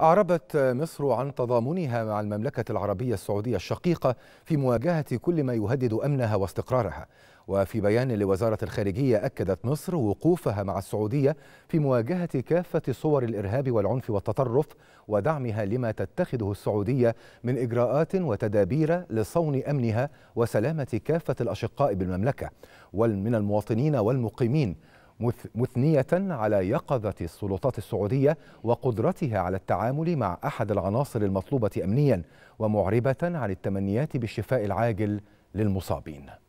أعربت مصر عن تضامنها مع المملكة العربية السعودية الشقيقة في مواجهة كل ما يهدد أمنها واستقرارها وفي بيان لوزارة الخارجية أكدت مصر وقوفها مع السعودية في مواجهة كافة صور الإرهاب والعنف والتطرف ودعمها لما تتخذه السعودية من إجراءات وتدابير لصون أمنها وسلامة كافة الأشقاء بالمملكة ومن المواطنين والمقيمين مثنية على يقظة السلطات السعودية وقدرتها على التعامل مع أحد العناصر المطلوبة أمنيا ومعربة عن التمنيات بالشفاء العاجل للمصابين